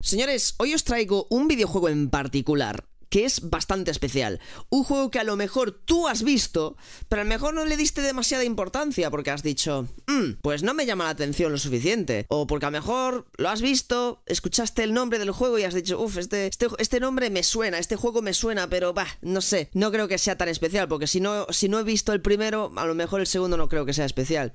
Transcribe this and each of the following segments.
Señores, hoy os traigo un videojuego en particular que es bastante especial. Un juego que a lo mejor tú has visto, pero a lo mejor no le diste demasiada importancia porque has dicho, mm, pues no me llama la atención lo suficiente. O porque a lo mejor lo has visto, escuchaste el nombre del juego y has dicho, uff, este, este, este, nombre me suena, este juego me suena, pero bah, no sé, no creo que sea tan especial porque si no, si no he visto el primero, a lo mejor el segundo no creo que sea especial.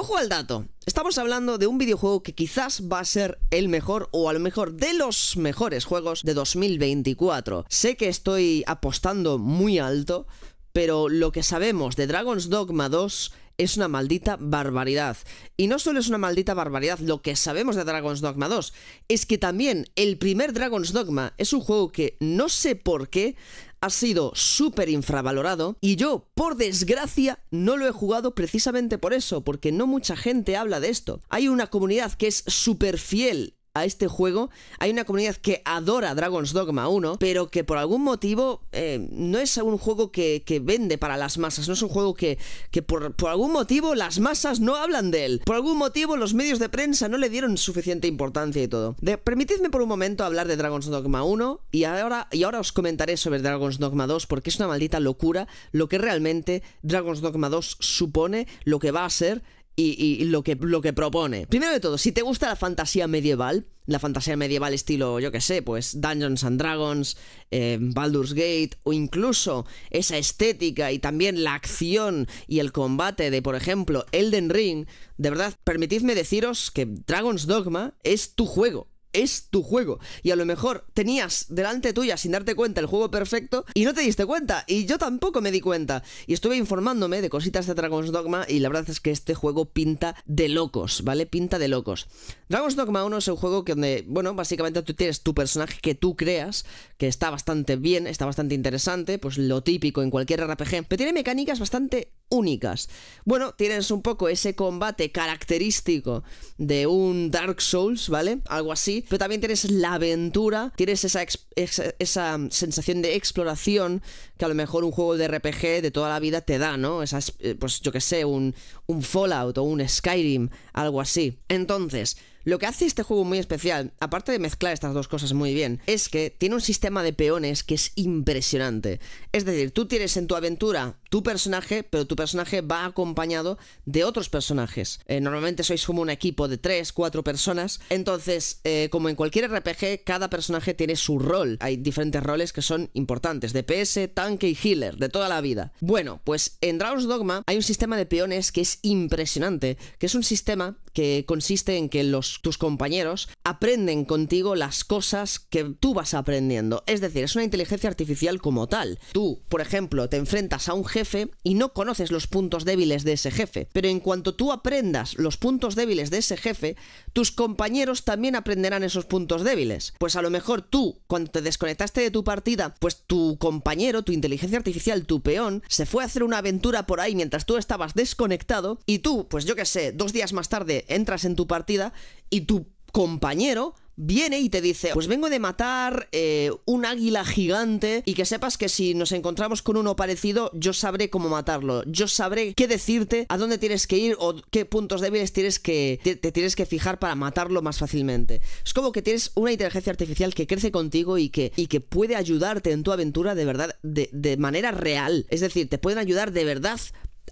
Ojo al dato, estamos hablando de un videojuego que quizás va a ser el mejor o a lo mejor de los mejores juegos de 2024. Sé que estoy apostando muy alto, pero lo que sabemos de Dragon's Dogma 2 es una maldita barbaridad. Y no solo es una maldita barbaridad lo que sabemos de Dragon's Dogma 2, es que también el primer Dragon's Dogma es un juego que no sé por qué ha sido súper infravalorado y yo, por desgracia, no lo he jugado precisamente por eso, porque no mucha gente habla de esto. Hay una comunidad que es súper fiel a este juego. Hay una comunidad que adora Dragon's Dogma 1, pero que por algún motivo eh, no es un juego que, vende para las masas, no es un juego que, que por, algún motivo las masas no hablan de él. Por algún motivo los medios de prensa no le dieron suficiente importancia y todo. De, permitidme por un momento hablar de Dragon's Dogma 1 y ahora, y ahora os comentaré sobre Dragon's Dogma 2 porque es una maldita locura lo que realmente Dragon's Dogma 2 supone, lo que va a ser y, lo, que, lo que propone. Primero de todo, si te gusta la fantasía medieval, la fantasía medieval estilo, yo que sé, pues Dungeons and Dragons, eh, Baldur's Gate, o incluso esa estética y también la acción y el combate de, por ejemplo, Elden Ring, de verdad, permitidme deciros que Dragon's Dogma es tu juego es tu juego. Y a lo mejor tenías delante tuya, sin darte cuenta, el juego perfecto y no te diste cuenta. Y yo tampoco me di cuenta. Y estuve informándome de cositas de Dragon's Dogma y la verdad es que este juego pinta de locos, ¿vale? Pinta de locos. Dragon's Dogma 1 es un juego que donde, bueno, básicamente tú tienes tu personaje que tú creas, que está bastante bien, está bastante interesante, pues lo típico en cualquier RPG, pero tiene mecánicas bastante únicas. Bueno, tienes un poco ese combate característico de un Dark Souls, ¿vale? Algo así. Pero también tienes la aventura, tienes esa, esa, sensación de exploración que a lo mejor un juego de RPG de toda la vida te da, ¿no? Esas, eh, pues yo que sé, un, un Fallout o un Skyrim, algo así. Entonces, lo que hace este juego muy especial, aparte de mezclar estas dos cosas muy bien, es que tiene un sistema de peones que es impresionante. Es decir, tú tienes en tu aventura tu personaje, pero tu personaje va acompañado de otros personajes. Eh, normalmente sois como un equipo de 3, 4 personas. Entonces, eh, como en cualquier RPG, cada personaje tiene su rol. Hay diferentes roles que son importantes. DPS, tanque y healer, de toda la vida. Bueno, pues en Dragon's Dogma hay un sistema de peones que es impresionante, que es un sistema que consiste en que los, tus compañeros aprenden contigo las cosas que tú vas aprendiendo. Es decir, es una inteligencia artificial como tal. Tú, por ejemplo, te enfrentas a un genio y no conoces los puntos débiles de ese jefe. Pero en cuanto tú aprendas los puntos débiles de ese jefe, tus compañeros también aprenderán esos puntos débiles. Pues a lo mejor tú, cuando te desconectaste de tu partida, pues tu compañero, tu inteligencia artificial, tu peón, se fue a hacer una aventura por ahí mientras tú estabas desconectado y tú, pues yo qué sé, dos días más tarde entras en tu partida y tu compañero viene y te dice, pues vengo de matar eh, un águila gigante y que sepas que si nos encontramos con uno parecido, yo sabré cómo matarlo, yo sabré qué decirte, a dónde tienes que ir o qué puntos débiles tienes que te, tienes que fijar para matarlo más fácilmente. Es como que tienes una inteligencia artificial que crece contigo y que, y que puede ayudarte en tu aventura de verdad, de, de manera real. Es decir, te pueden ayudar de verdad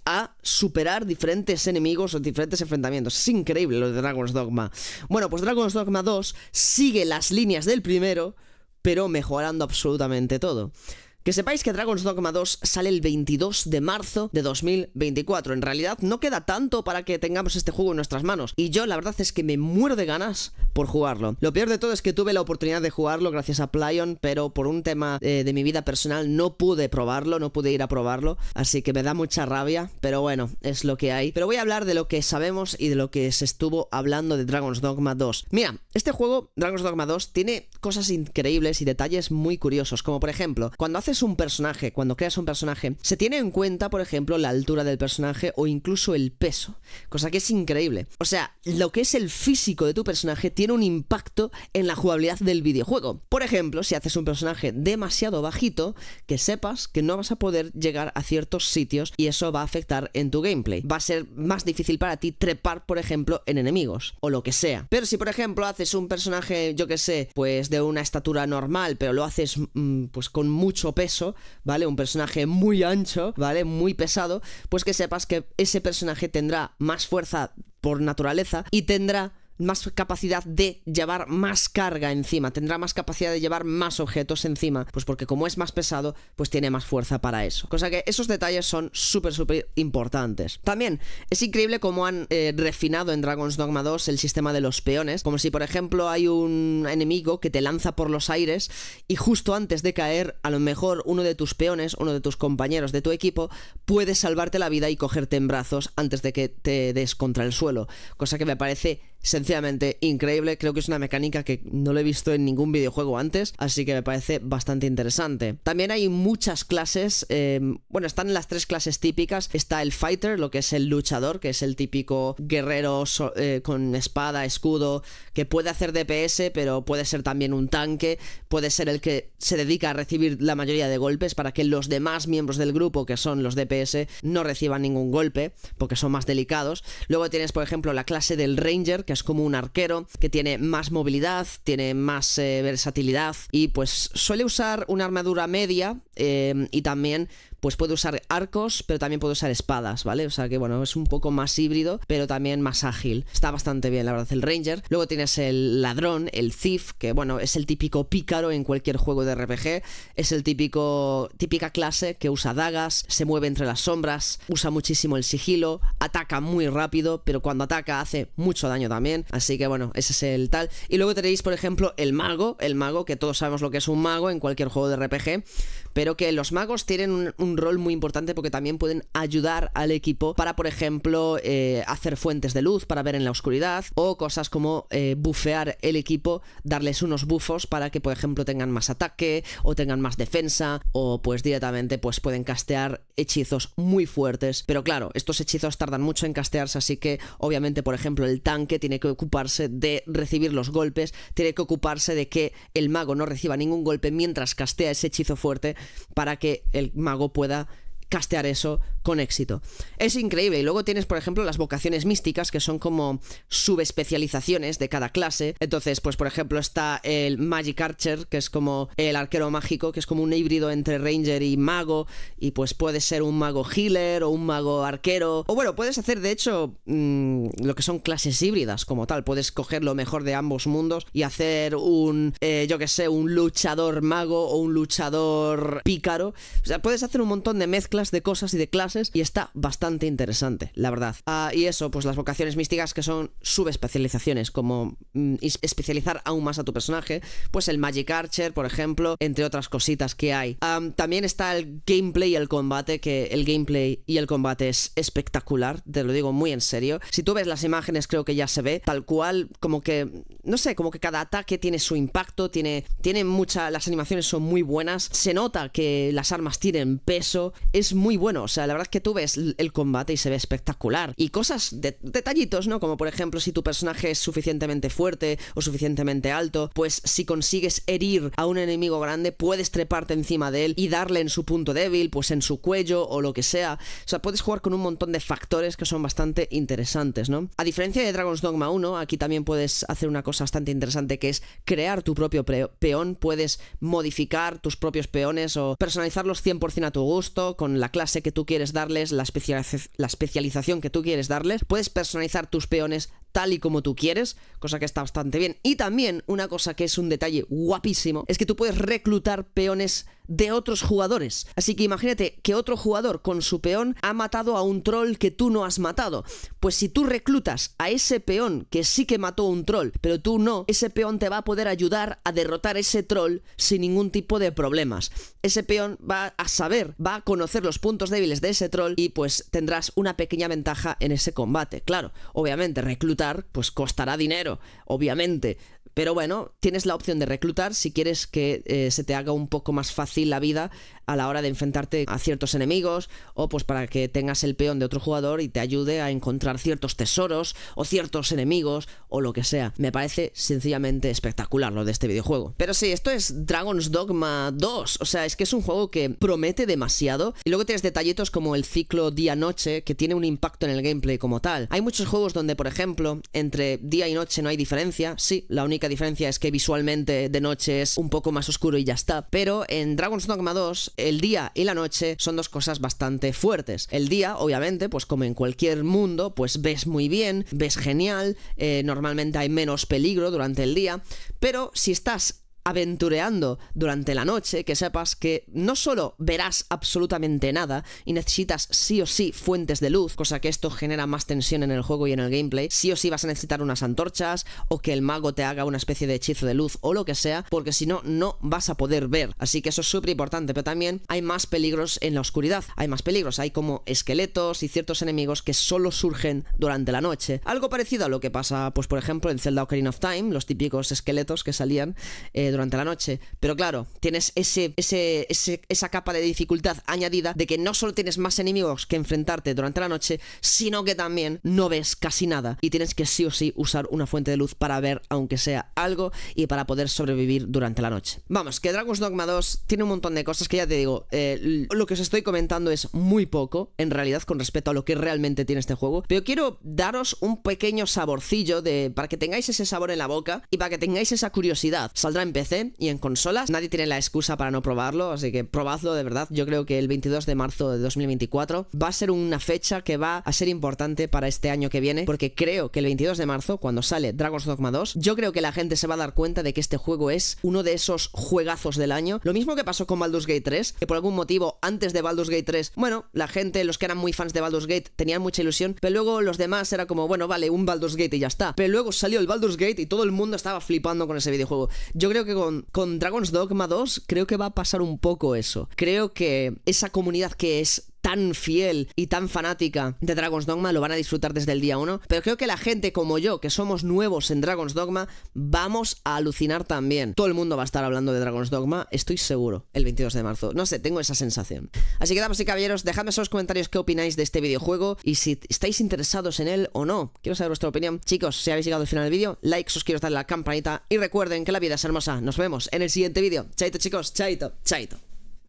a superar diferentes enemigos o diferentes enfrentamientos. Es increíble lo de Dragon's Dogma. Bueno, pues Dragon's Dogma 2 sigue las líneas del primero, pero mejorando absolutamente todo. Que sepáis que Dragon's Dogma 2 sale el 22 de marzo de 2024. En realidad no queda tanto para que tengamos este juego en nuestras manos. Y yo la verdad es que me muero de ganas por jugarlo. Lo peor de todo es que tuve la oportunidad de jugarlo gracias a Playon, pero por un tema eh, de mi vida personal no pude probarlo, no pude ir a probarlo. Así que me da mucha rabia, pero bueno, es lo que hay. Pero voy a hablar de lo que sabemos y de lo que se estuvo hablando de Dragon's Dogma 2. Mira, este juego, Dragon's Dogma 2, tiene cosas increíbles y detalles muy curiosos, como por ejemplo, cuando haces un personaje, cuando creas un personaje, se tiene en cuenta, por ejemplo, la altura del personaje o incluso el peso, cosa que es increíble. O sea, lo que es el físico de tu personaje tiene un impacto en la jugabilidad del videojuego. Por ejemplo, si haces un personaje demasiado bajito, que sepas que no vas a poder llegar a ciertos sitios y eso va a afectar en tu gameplay. Va a ser más difícil para ti trepar, por ejemplo, en enemigos o lo que sea. Pero si, por ejemplo, haces un personaje, yo que sé, pues de una estatura normal, pero lo haces mm, pues con mucho peso, ¿vale? Un personaje muy ancho, ¿vale? Muy pesado, pues que sepas que ese personaje tendrá más fuerza por naturaleza y tendrá más capacidad de llevar más carga encima, tendrá más capacidad de llevar más objetos encima, pues porque como es más pesado, pues tiene más fuerza para eso. Cosa que esos detalles son súper, súper importantes. También es increíble cómo han eh, refinado en Dragon's Dogma 2 el sistema de los peones, como si por ejemplo hay un enemigo que te lanza por los aires y justo antes de caer, a lo mejor uno de tus peones, uno de tus compañeros de tu equipo, puede salvarte la vida y cogerte en brazos antes de que te des contra el suelo, cosa que me parece sencillamente increíble. Creo que es una mecánica que no lo he visto en ningún videojuego antes, así que me parece bastante interesante. También hay muchas clases, eh, bueno, están las tres clases típicas. Está el fighter, lo que es el luchador, que es el típico guerrero eh, con espada, escudo, que puede hacer DPS, pero puede ser también un tanque, puede ser el que se dedica a recibir la mayoría de golpes para que los demás miembros del grupo, que son los DPS, no reciban ningún golpe, porque son más delicados. Luego tienes, por ejemplo, la clase del ranger, que es como un arquero que tiene más movilidad, tiene más eh, versatilidad y pues suele usar una armadura media eh, y también pues puede usar arcos, pero también puede usar espadas, ¿vale? O sea que bueno, es un poco más híbrido, pero también más ágil. Está bastante bien, la verdad, el ranger. Luego tienes el ladrón, el thief, que bueno, es el típico pícaro en cualquier juego de RPG. Es el típico, típica clase que usa dagas, se mueve entre las sombras, usa muchísimo el sigilo, ataca muy rápido, pero cuando ataca hace mucho daño también. Así que bueno, ese es el tal. Y luego tenéis, por ejemplo, el mago, el mago, que todos sabemos lo que es un mago en cualquier juego de RPG pero que los magos tienen un, rol muy importante porque también pueden ayudar al equipo para, por ejemplo, eh, hacer fuentes de luz para ver en la oscuridad o cosas como eh, bufear el equipo, darles unos bufos para que, por ejemplo, tengan más ataque o tengan más defensa o pues directamente pues pueden castear hechizos muy fuertes. Pero claro, estos hechizos tardan mucho en castearse, así que obviamente, por ejemplo, el tanque tiene que ocuparse de recibir los golpes, tiene que ocuparse de que el mago no reciba ningún golpe mientras castea ese hechizo fuerte para que el mago pueda castear eso con éxito. Es increíble. Y luego tienes, por ejemplo, las vocaciones místicas, que son como subespecializaciones de cada clase. Entonces, pues, por ejemplo, está el Magic Archer, que es como el arquero mágico, que es como un híbrido entre Ranger y mago. Y pues puedes ser un mago healer o un mago arquero. O bueno, puedes hacer, de hecho, mm, lo que son clases híbridas como tal. Puedes coger lo mejor de ambos mundos y hacer un, eh, yo que sé, un luchador mago o un luchador pícaro. O sea, puedes hacer un montón de mezclas de cosas y de clases y está bastante interesante, la verdad. Ah, y eso, pues las vocaciones místicas que son subespecializaciones, como mm, especializar aún más a tu personaje, pues el Magic Archer, por ejemplo, entre otras cositas que hay. Ah, también está el gameplay y el combate, que el gameplay y el combate es espectacular, te lo digo muy en serio. Si tú ves las imágenes creo que ya se ve, tal cual, como que, no sé, como que cada ataque tiene su impacto, tiene, tiene muchas las animaciones son muy buenas, se nota que las armas tienen peso, es muy bueno. O sea, la verdad es que tú ves el combate y se ve espectacular. Y cosas, de, detallitos, ¿no? Como por ejemplo, si tu personaje es suficientemente fuerte o suficientemente alto, pues si consigues herir a un enemigo grande, puedes treparte encima de él y darle en su punto débil, pues en su cuello o lo que sea. O sea, puedes jugar con un montón de factores que son bastante interesantes, ¿no? A diferencia de Dragon's Dogma 1, aquí también puedes hacer una cosa bastante interesante que es crear tu propio peón, puedes modificar tus propios peones o personalizarlos 100% a tu gusto, con la clase que tú quieres darles, la, la especialización que tú quieres darles. Puedes personalizar tus peones tal y como tú quieres, cosa que está bastante bien. Y también una cosa que es un detalle guapísimo, es que tú puedes reclutar peones de otros jugadores. Así que imagínate que otro jugador con su peón ha matado a un troll que tú no has matado. Pues si tú reclutas a ese peón que sí que mató un troll, pero tú no, ese peón te va a poder ayudar a derrotar ese troll sin ningún tipo de problemas. Ese peón va a saber, va a conocer los puntos débiles de ese troll y pues tendrás una pequeña ventaja en ese combate. Claro, obviamente reclutar pues costará dinero, obviamente. Pero bueno, tienes la opción de reclutar si quieres que eh, se te haga un poco más fácil la vida a la hora de enfrentarte a ciertos enemigos o pues para que tengas el peón de otro jugador y te ayude a encontrar ciertos tesoros o ciertos enemigos o lo que sea. Me parece sencillamente espectacular lo de este videojuego. Pero sí, esto es Dragon's Dogma 2, o sea, es que es un juego que promete demasiado y luego tienes detallitos como el ciclo día-noche que tiene un impacto en el gameplay como tal. Hay muchos juegos donde, por ejemplo, entre día y noche no hay diferencia, sí, la única diferencia es que visualmente de noche es un poco más oscuro y ya está, pero en Dragon's Dogma 2 el día y la noche son dos cosas bastante fuertes. El día, obviamente, pues como en cualquier mundo, pues ves muy bien, ves genial, eh, normalmente hay menos peligro durante el día, pero si estás aventureando durante la noche, que sepas que no solo verás absolutamente nada y necesitas sí o sí fuentes de luz, cosa que esto genera más tensión en el juego y en el gameplay, sí o sí vas a necesitar unas antorchas o que el mago te haga una especie de hechizo de luz o lo que sea, porque si no, no vas a poder ver. Así que eso es súper importante, pero también hay más peligros en la oscuridad, hay más peligros, hay como esqueletos y ciertos enemigos que solo surgen durante la noche. Algo parecido a lo que pasa, pues por ejemplo, en Zelda Ocarina of Time, los típicos esqueletos que salían eh, durante la noche. Pero claro, tienes ese, ese, esa capa de dificultad añadida de que no solo tienes más enemigos que enfrentarte durante la noche, sino que también no ves casi nada y tienes que sí o sí usar una fuente de luz para ver aunque sea algo y para poder sobrevivir durante la noche. Vamos, que Dragon's Dogma 2 tiene un montón de cosas que ya te digo, eh, lo que os estoy comentando es muy poco en realidad con respecto a lo que realmente tiene este juego, pero quiero daros un pequeño saborcillo de para que tengáis ese sabor en la boca y para que tengáis esa curiosidad. Saldrá en y en consolas. Nadie tiene la excusa para no probarlo, así que probadlo de verdad. Yo creo que el 22 de marzo de 2024 va a ser una fecha que va a ser importante para este año que viene, porque creo que el 22 de marzo, cuando sale Dragon's Dogma 2, yo creo que la gente se va a dar cuenta de que este juego es uno de esos juegazos del año. Lo mismo que pasó con Baldur's Gate 3, que por algún motivo antes de Baldur's Gate 3, bueno, la gente, los que eran muy fans de Baldur's Gate, tenían mucha ilusión, pero luego los demás era como, bueno, vale, un Baldur's Gate y ya está. Pero luego salió el Baldur's Gate y todo el mundo estaba flipando con ese videojuego. Yo creo que con, con Dragon's Dogma 2 creo que va a pasar un poco eso. Creo que esa comunidad que es tan fiel y tan fanática de Dragon's Dogma, lo van a disfrutar desde el día 1. Pero creo que la gente como yo, que somos nuevos en Dragon's Dogma, vamos a alucinar también. Todo el mundo va a estar hablando de Dragon's Dogma, estoy seguro, el 22 de marzo. No sé, tengo esa sensación. Así que damas y caballeros, dejadme en los comentarios qué opináis de este videojuego y si estáis interesados en él o no. Quiero saber vuestra opinión. Chicos, si habéis llegado al final del vídeo, like, suscribiros, darle a la campanita y recuerden que la vida es hermosa. Nos vemos en el siguiente vídeo. Chaito chicos, chaito, chaito.